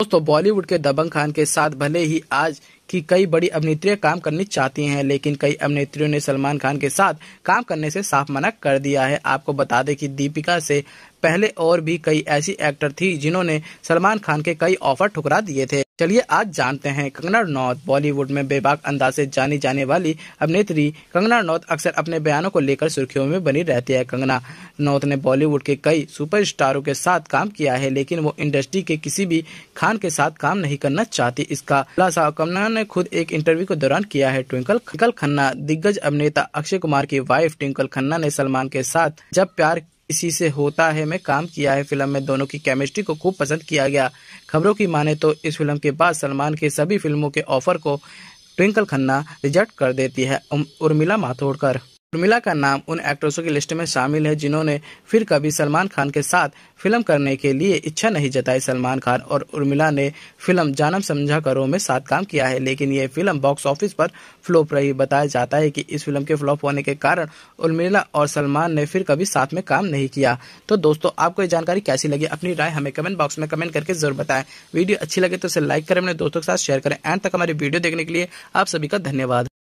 दोस्तों बॉलीवुड के दबंग खान के साथ भले ही आज की कई बड़ी अभिनेत्रियां काम करनी चाहती हैं लेकिन कई अभिनेत्रियों ने सलमान खान के साथ काम करने से साफ मना कर दिया है आपको बता दें कि दीपिका से पहले और भी कई ऐसी एक्टर थी जिन्होंने सलमान खान के कई ऑफर ठुकरा दिए थे चलिए आज जानते हैं कंगना रनौत बॉलीवुड में बेबाक अंदाज से जानी जाने वाली अभिनेत्री कंगना रनौत अक्सर अपने बयानों को लेकर सुर्खियों में बनी रहती है कंगना रनौत ने बॉलीवुड के कई सुपरस्टारों के साथ काम किया है लेकिन वो इंडस्ट्री के किसी भी खान के साथ काम नहीं करना चाहती इसका खुलासा कंगना ने खुद एक इंटरव्यू के दौरान किया है ट्विंकल ट्विंकल खन्ना दिग्गज अभिनेता अक्षय कुमार की वाइफ ट्विंकल खन्ना ने सलमान के साथ जब प्यार इसी से होता है में काम किया है फिल्म में दोनों की केमिस्ट्री को खूब पसंद किया गया खबरों की माने तो इस फिल्म के बाद सलमान के सभी फिल्मों के ऑफर को ट्विंकल खन्ना रिजेक्ट कर देती है उर्मिला माथोड़कर उर्मिला का नाम उन एक्ट्रेसों की लिस्ट में शामिल है जिन्होंने फिर कभी सलमान खान के साथ फिल्म करने के लिए इच्छा नहीं जताई सलमान खान और उर्मिला ने फिल्म जानम समझा करो में साथ काम किया है लेकिन ये फिल्म बॉक्स ऑफिस पर फ्लॉप रही बताया जाता है कि इस फिल्म के फ्लॉप होने के कारण उर्मिला और सलमान ने फिर कभी साथ में काम नहीं किया तो दोस्तों आपको ये जानकारी कैसी लगी अपनी राय हमें कमेंट बॉक्स में कमेंट करके जरूर बताए वीडियो अच्छी लगे तो इसे लाइक करें अपने दोस्तों के साथ शेयर करें एंड तक हमारी वीडियो देखने के लिए आप सभी का धन्यवाद